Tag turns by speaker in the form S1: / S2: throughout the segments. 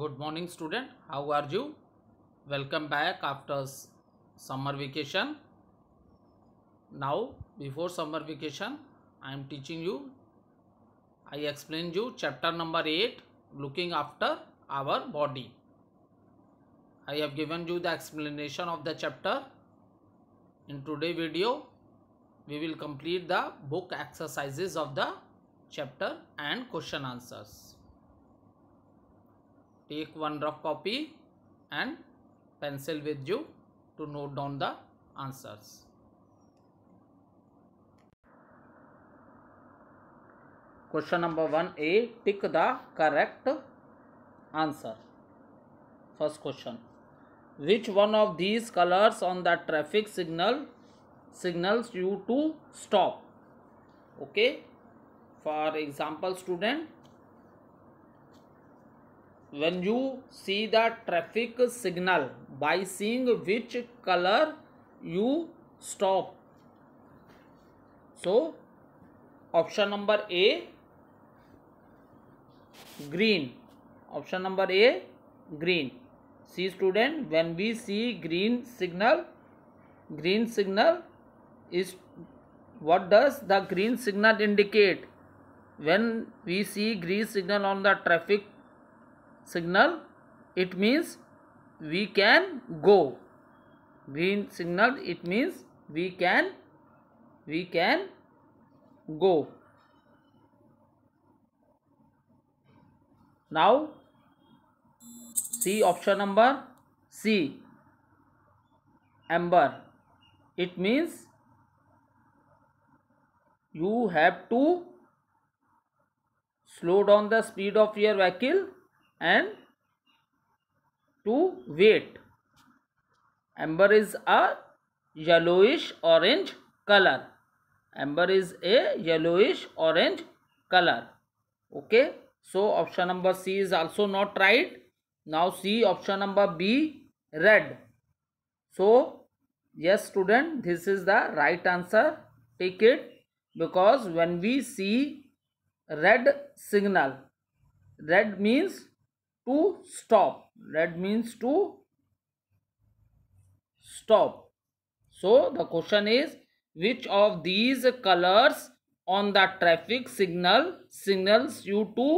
S1: good morning student how are you welcome back after summer vacation now before summer vacation i am teaching you i explained you chapter number 8 looking after our body i have given you the explanation of the chapter in today video we will complete the book exercises of the chapter and question answers take one rough copy and pencil with you to note down the answers. Question number 1A, tick the correct answer. First question, which one of these colors on the traffic signal signals you to stop? Okay, for example student, when you see the traffic signal by seeing which color you stop so option number a green option number a green see student when we see green signal green signal is what does the green signal indicate when we see green signal on the traffic signal it means we can go green signal it means we can we can go now see option number c amber it means you have to slow down the speed of your vehicle and to wait. Amber is a yellowish orange color. Amber is a yellowish orange color. Okay. So option number C is also not right. Now see option number B red. So yes student this is the right answer. Take it because when we see red signal red means to stop that means to stop so the question is which of these colors on the traffic signal signals you to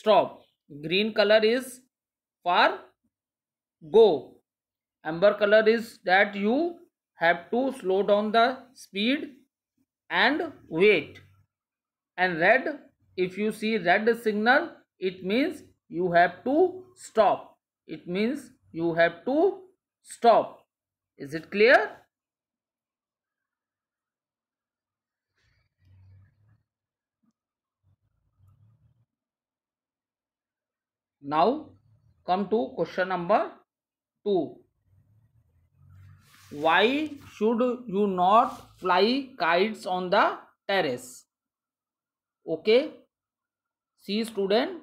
S1: stop green color is for go amber color is that you have to slow down the speed and wait and red if you see red signal it means you have to stop it means you have to stop is it clear now come to question number 2 why should you not fly kites on the terrace okay see student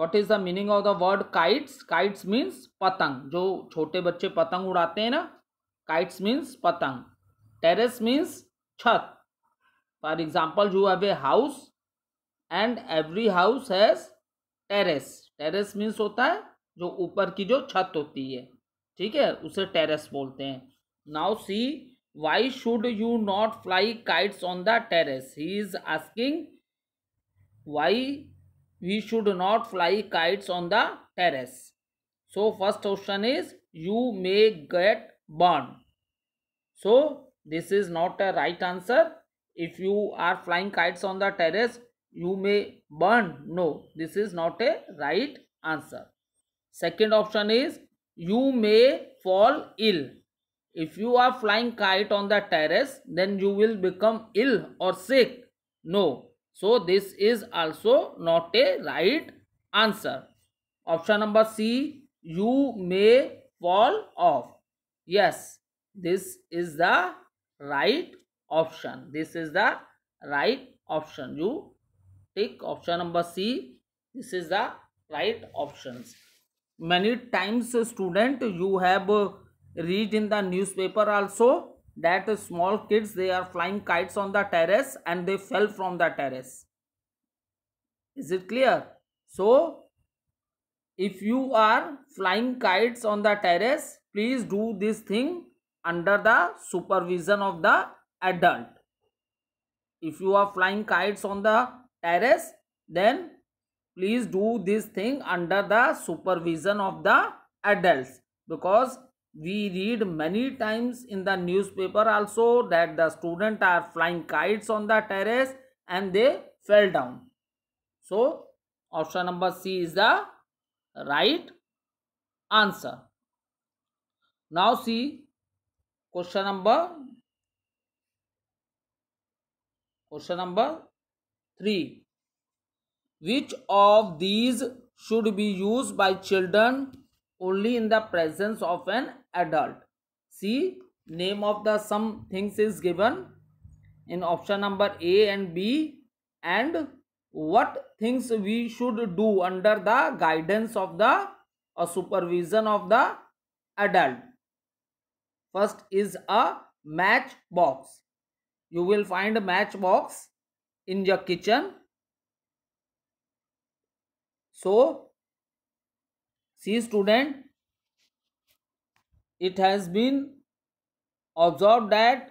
S1: what is the meaning of the word kites kites means पतंग जो छोटे बच्चे पतंग उड़ाते हैं ना kites means पतंग terrace means छत for example you have a house and every house has terrace terrace means होता है जो ऊपर की जो छत होती है ठीक है उसे टेरेस बोलते हैं now see why should you not fly kites on the terrace he is asking why we should not fly kites on the terrace. So first option is you may get burned. So this is not a right answer. If you are flying kites on the terrace, you may burn. No, this is not a right answer. Second option is you may fall ill. If you are flying kite on the terrace, then you will become ill or sick. No, so this is also not a right answer. Option number C, you may fall off. Yes, this is the right option. This is the right option. You take option number C. This is the right options. Many times student you have read in the newspaper also that small kids they are flying kites on the terrace and they fell from the terrace is it clear so if you are flying kites on the terrace please do this thing under the supervision of the adult if you are flying kites on the terrace then please do this thing under the supervision of the adults because we read many times in the newspaper also that the student are flying kites on the terrace and they fell down so option number c is the right answer now see question number question number 3 which of these should be used by children only in the presence of an adult see name of the some things is given in option number a and b and what things we should do under the guidance of the or supervision of the adult first is a match box you will find a match box in your kitchen so see student it has been observed that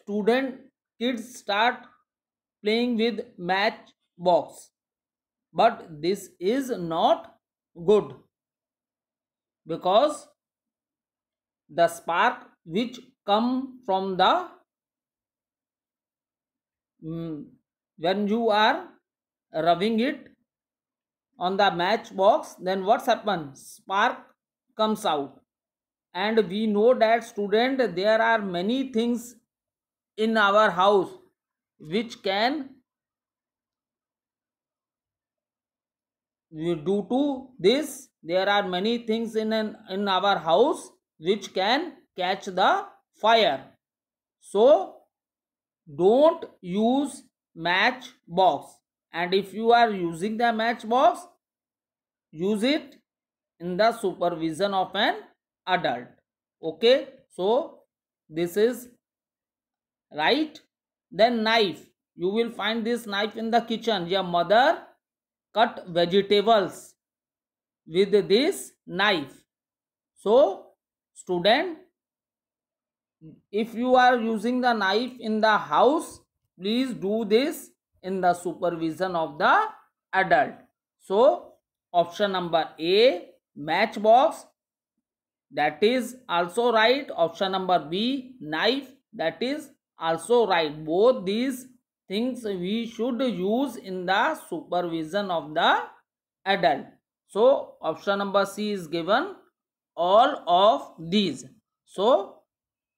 S1: student kids start playing with match box but this is not good because the spark which come from the mm, when you are rubbing it on the matchbox, then what happens? Spark comes out. And we know that student, there are many things in our house which can due to this there are many things in an, in our house which can catch the fire so don't use match box and if you are using the matchbox use it in the supervision of an adult okay so this is right then knife you will find this knife in the kitchen your mother cut vegetables with this knife so student if you are using the knife in the house please do this in the supervision of the adult. So option number A matchbox that is also right. Option number B knife that is also right. Both these things we should use in the supervision of the adult. So option number C is given all of these. So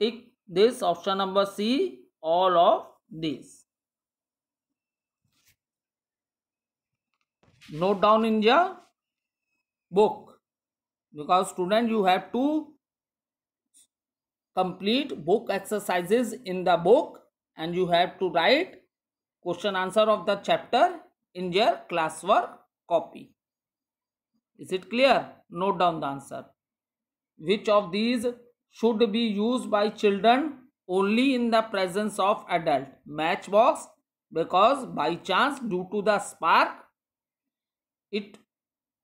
S1: tick this option number C all of these. note down in your book because student you have to complete book exercises in the book and you have to write question answer of the chapter in your classwork copy is it clear note down the answer which of these should be used by children only in the presence of adult matchbox because by chance due to the spark it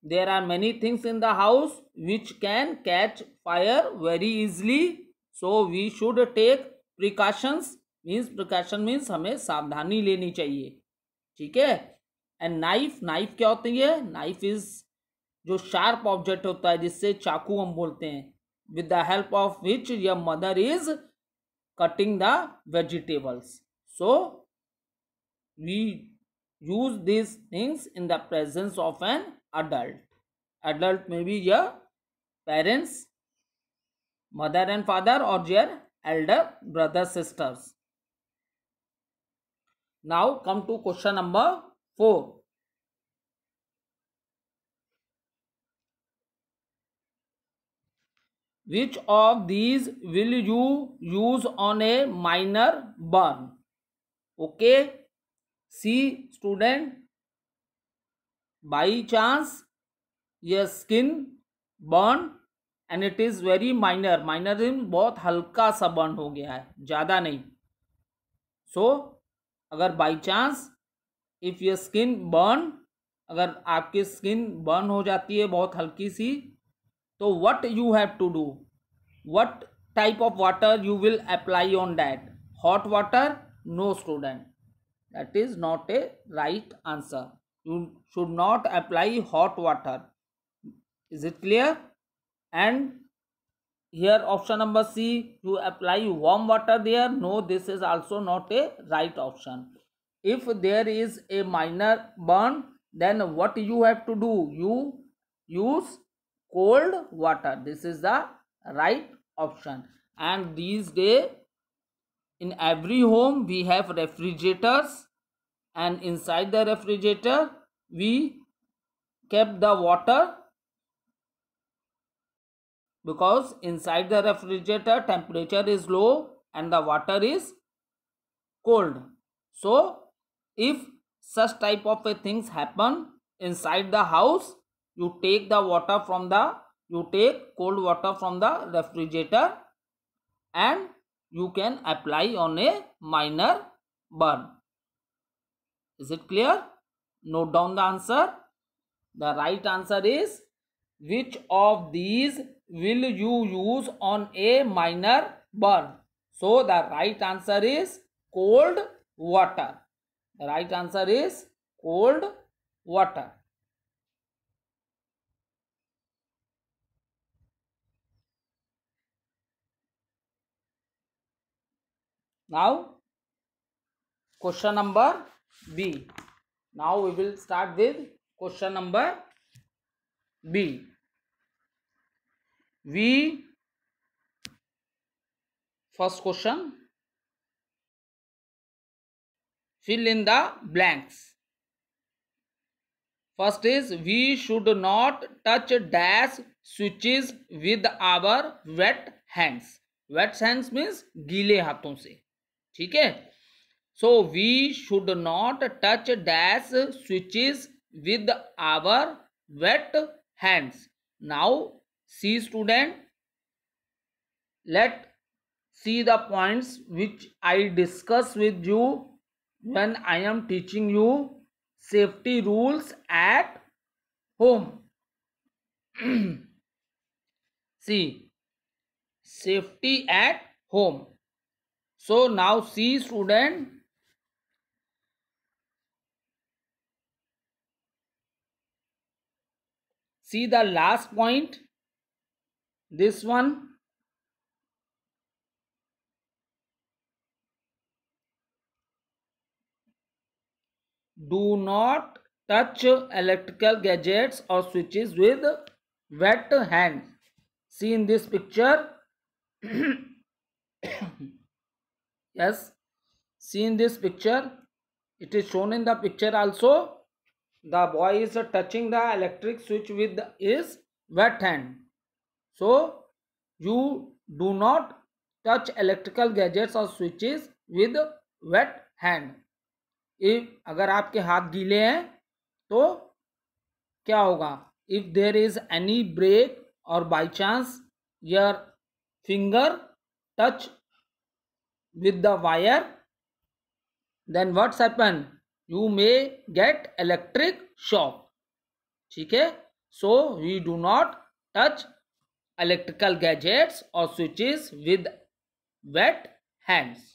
S1: there are many things in the house which can catch fire very easily so we should take precautions means precaution means hame savdhani leni chahiye theek hai and knife knife kya hoti hai knife is jo sharp object hota hai jisse chaku hum bolte hain with the help of which your mother is cutting the vegetables so we use these things in the presence of an adult adult may be your parents mother and father or your elder brother sisters now come to question number 4 which of these will you use on a minor burn okay see student by chance ये skin burn and it is very minor minor बहुत हल्का सा burn हो गया है ज़्यादा नहीं so so, अगर बाई चांस इफ़ ये स्किन बर्न अगर आपकी स्किन बर्न हो जाती है बहुत हल्की सी तो what you have to do what type of water you will apply on that hot water no student That is not a right answer. You should not apply hot water. Is it clear? And here option number C, you apply warm water there. No, this is also not a right option. If there is a minor burn, then what you have to do? You use cold water. This is the right option. And these days in every home we have refrigerators and inside the refrigerator we kept the water because inside the refrigerator temperature is low and the water is cold so if such type of things happen inside the house you take the water from the you take cold water from the refrigerator and you can apply on a minor burn. Is it clear? Note down the answer. The right answer is which of these will you use on a minor burn? So the right answer is cold water. The right answer is cold water. now question number b now we will start with question number b we first question fill in the blanks first is we should not touch dash switches with our wet hands wet hands means गीले haathon se ठीक है so we should not touch dash switches with our wet hands now see student let see the points which I discuss with you when I am teaching you safety rules at home see safety at home So now see student see the last point this one do not touch electrical gadgets or switches with wet hands see in this picture yes see in this picture it is shown in the picture also the boy is touching the electric switch with his wet hand so you do not touch electrical gadgets or switches with wet hand if agar aapke haath geele hain to kya hoga if there is any break or by chance your finger touch with the wire then what's happen you may get electric shock theek hai so we do not touch electrical gadgets or switches with wet hands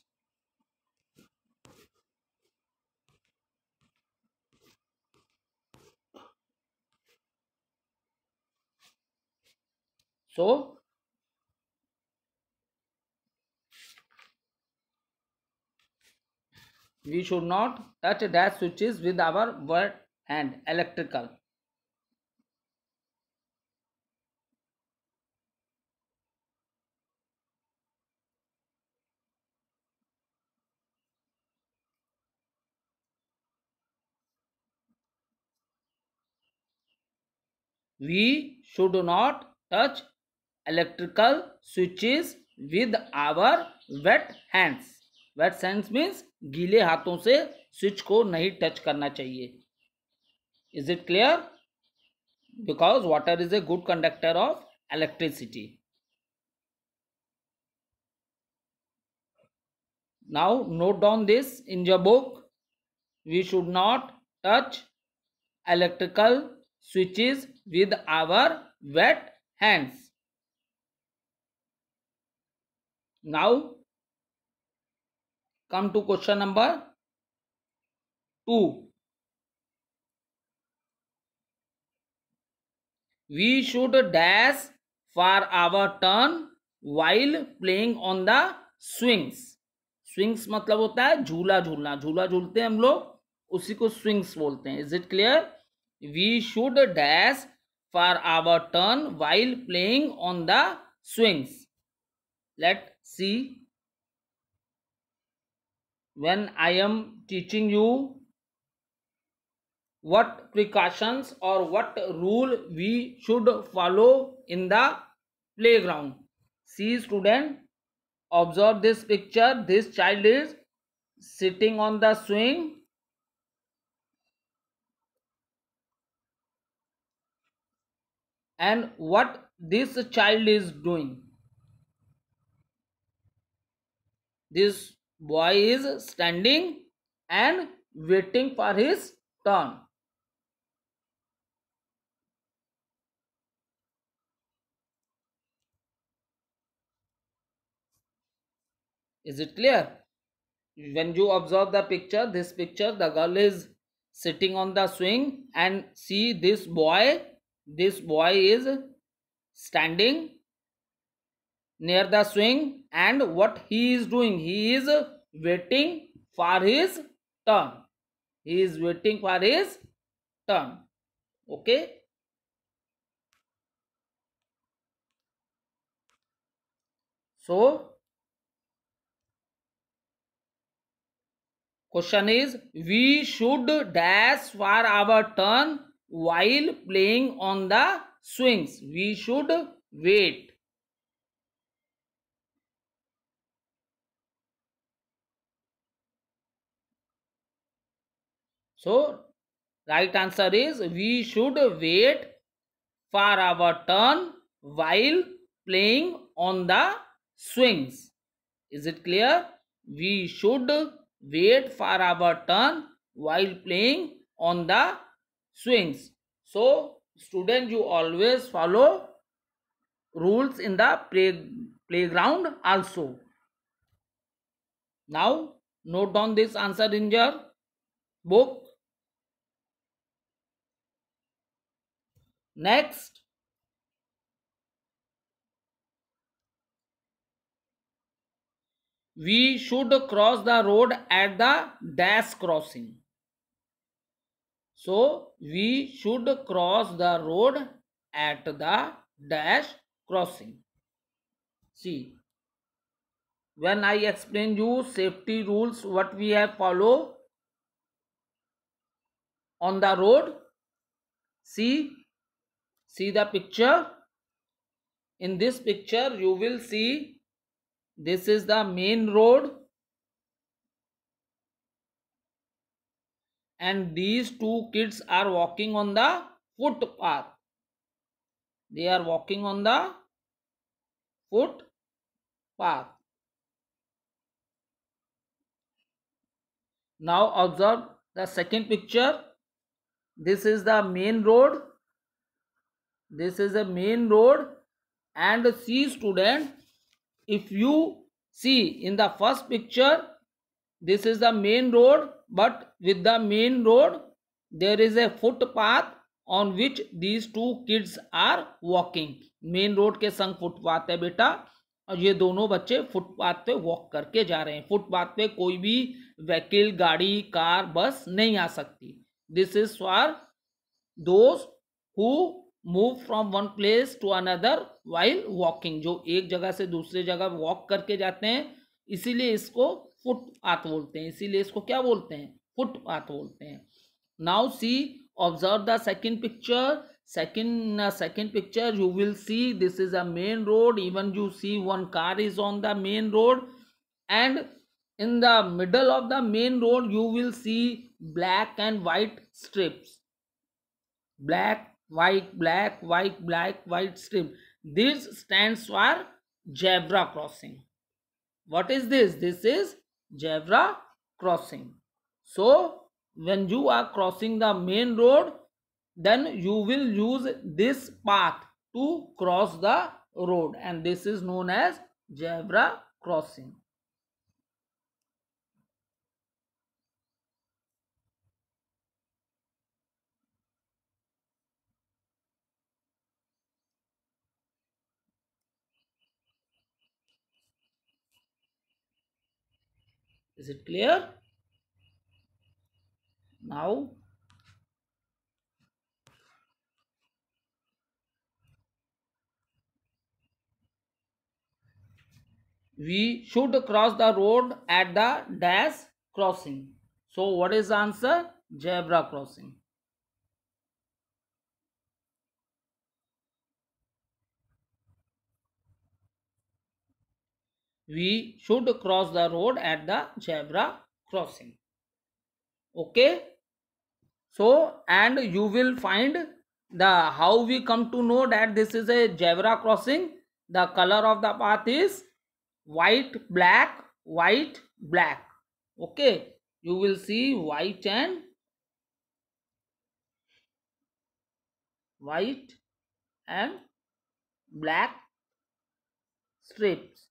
S1: so we should not touch that switches with our word hand. electrical we should not touch electrical switches with our wet hands wet hands means गीले हाथों से switch को नहीं touch करना चाहिए is it clear because water is a good conductor of electricity now note down this in your book we should not touch electrical switches with our wet hands now come to question number 2 we should dash for our turn while playing on the swings swings मतलब होता है झूला झूलना झूला झूलते हैं हम लोग उसी को स्विंग्स बोलते हैं is it clear we should dash for our turn while playing on the swings. Let see when I am teaching you what precautions or what rule we should follow in the playground. See student, observe this picture. This child is sitting on the swing. And what this child is doing? This boy is standing and waiting for his turn. Is it clear? When you observe the picture, this picture, the girl is sitting on the swing and see this boy. This boy is standing near the swing and what he is doing he is waiting for his turn he is waiting for his turn okay so question is we should dash for our turn while playing on the swings we should wait So, right answer is we should wait for our turn while playing on the swings. Is it clear? We should wait for our turn while playing on the swings. So, student, you always follow rules in the play, playground also. Now, note down this answer in your book. Next. We should cross the road at the dash crossing. So, we should cross the road at the dash crossing. See, when I explain you safety rules, what we have follow on the road. See, see the picture in this picture you will see this is the main road and these two kids are walking on the footpath they are walking on the footpath now observe the second picture this is the main road this is a main road and see student if you see in the first picture this is the main road but with the main road there is a footpath on which these two kids are walking main road ke sang footpath hai beta और ये दोनों बच्चे footpath पे walk करके जा रहे हैं footpath पे कोई भी व्हीकल गाड़ी कार बस नहीं आ सकती दिस इज फॉर दोस्त who move from one place to another while walking जो एक जगह से दूसरे जगह वॉक करके जाते हैं इसीलिए इसको फुट पाथ बोलते हैं इसीलिए इसको क्या बोलते हैं फुट पाथ बोलते हैं now see observe the second picture second second picture you will see this is a main road even you see one car is on the main road and in the middle of the main road you will see black and white strips black white black white black white strip this stands for zebra crossing what is this this is zebra crossing so when you are crossing the main road then you will use this path to cross the road and this is known as zebra crossing Is it clear? Now, we should cross the road at the dash crossing. So, what is answer? Zebra crossing. we should cross the road at the zebra crossing okay so and you will find the how we come to know that this is a zebra crossing the color of the path is white black white black okay you will see white and white and black strips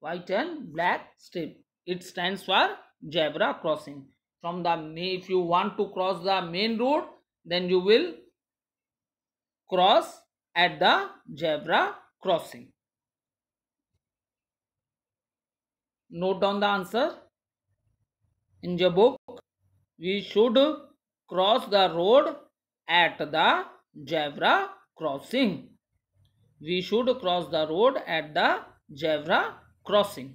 S1: white and black strip. It stands for zebra crossing. From the if you want to cross the main road, then you will cross at the zebra crossing. Note down the answer. In the book, we should cross the road at the zebra crossing. We should cross the road at the zebra crossing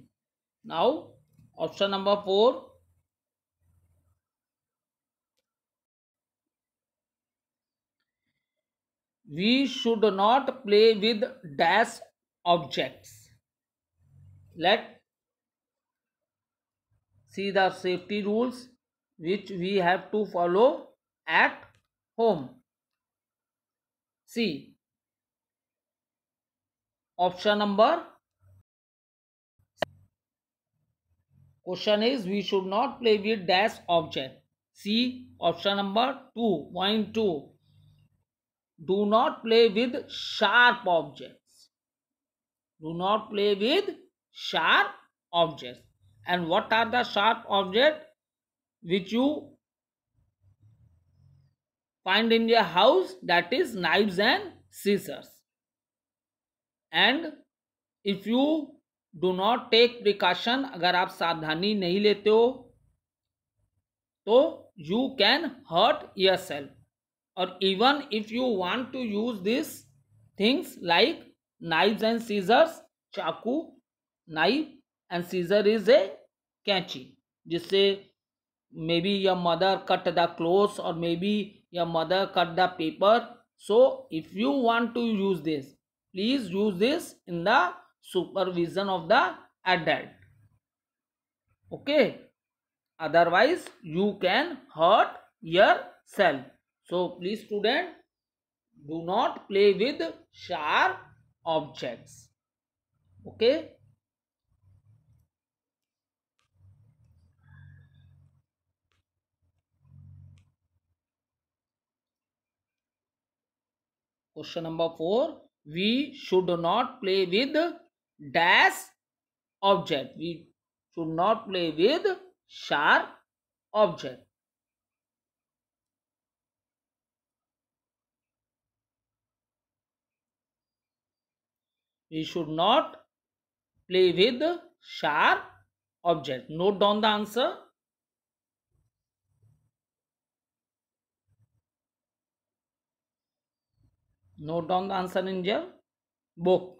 S1: now option number 4 we should not play with dash objects let see the safety rules which we have to follow at home see option number Question is we should not play with dash object. C option number 2.2. Do not play with sharp objects. Do not play with sharp objects. And what are the sharp objects which you find in your house that is knives and scissors and if you do not take precaution अगर आप सावधानी नहीं लेते हो तो you can hurt yourself और even if you want to use this things like knife and scissors चाकू knife and scissor is a कैची जिससे may be your mother cut the clothes और may be your mother cut the paper so if you want to use this please use this in the supervision of the adult okay otherwise you can hurt yourself so please student do not play with sharp objects okay question number 4 we should not play with dash object. We should not play with sharp object. We should not play with sharp object. Note down the answer. Note down the answer in your Book.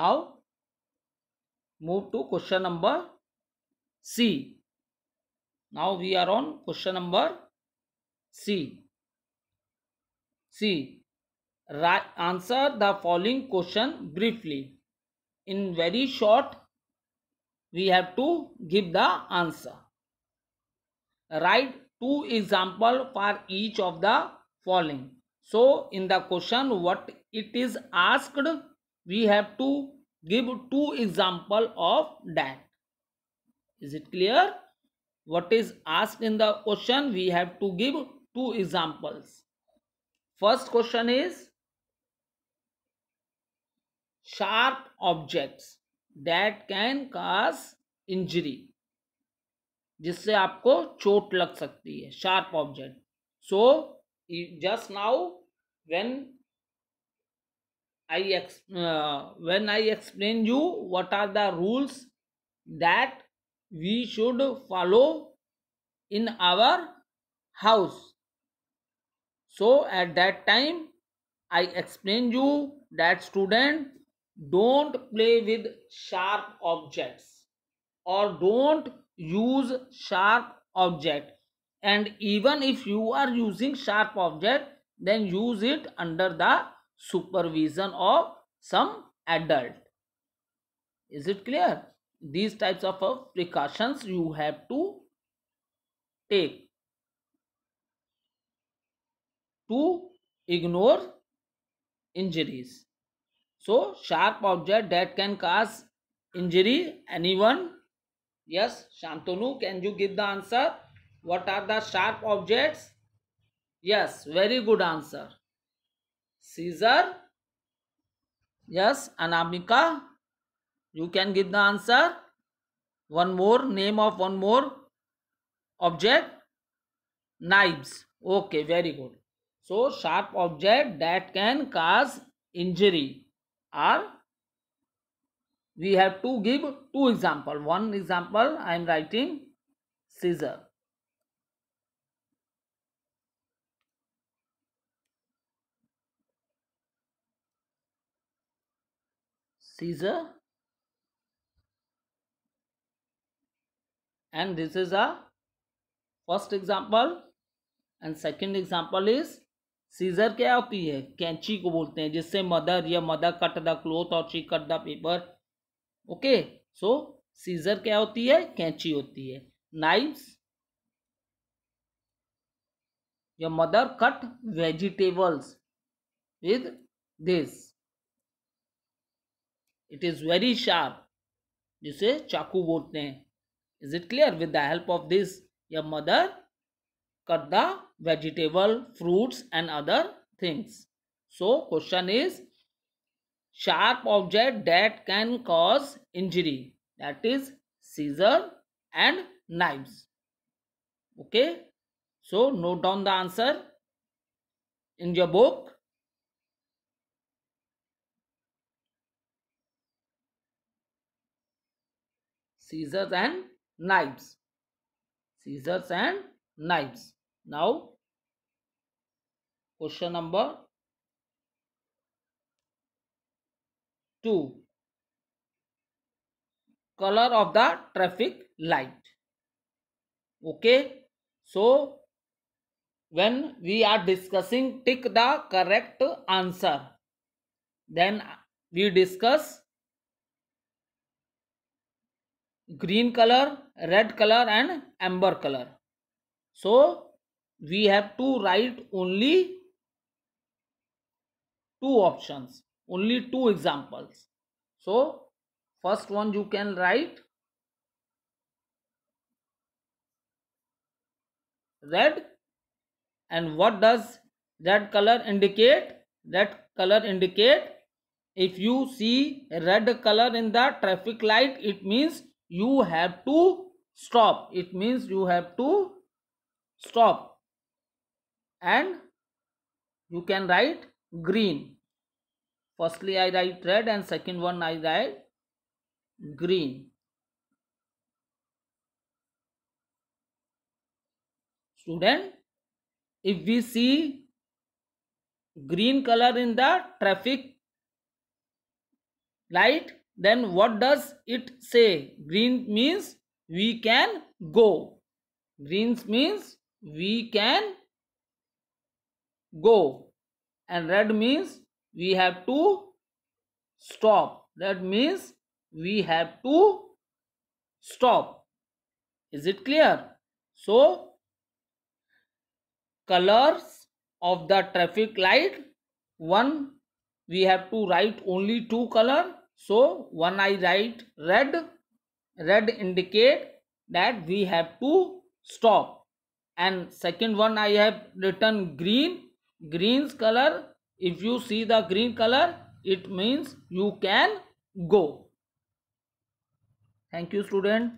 S1: Now move to question number C. Now we are on question number C. C. Right, answer the following question briefly. In very short, we have to give the answer. Write two example for each of the following. So in the question what it is asked we have to give two example of that is it clear what is asked in the question we have to give two examples first question is sharp objects that can cause injury जिससे आपको चोट लग सकती है sharp object so just now when I ex uh, when I explain you what are the rules that we should follow in our house. So at that time I explain you that student don't play with sharp objects or don't use sharp object and even if you are using sharp object then use it under the supervision of some adult. Is it clear? These types of uh, precautions you have to take to ignore injuries. So, sharp object that can cause injury anyone? Yes, Shantanu, can you give the answer? What are the sharp objects? Yes, very good answer. Caesar. Yes, Anamika. You can give the answer. One more, name of one more object. Knives. Okay, very good. So, sharp object that can cause injury Are we have to give two example. One example I am writing scissor. Caesar and this is a first example and second example is scissor क्या होती है कैंची को बोलते हैं जिससे mother या mother cut the cloth और ची cut the paper okay so scissor क्या होती है कैंची होती है नाइव्स या mother cut vegetables with this It is very sharp. जिसे चाकू बोलते हैं is it clear with the help of this your mother cut the vegetable fruits and other things so question is sharp object that can cause injury that is scissors and knives okay so note down the answer in your book scissors and knives. Scissors and knives. Now, question number 2. Color of the traffic light. Okay. So, when we are discussing tick the correct answer, then we discuss green color red color and amber color so we have to write only two options only two examples so first one you can write red and what does red color indicate red color indicate if you see red color in the traffic light it means you have to stop it means you have to stop and you can write green firstly i write red and second one i write green student if we see green color in the traffic light then what does it say green means we can go green means we can go and red means we have to stop that means we have to stop is it clear so colors of the traffic light one we have to write only two color so when I write red, red indicate that we have to stop. And second one I have written green. Green's color, if you see the green color, it means you can go. Thank you student.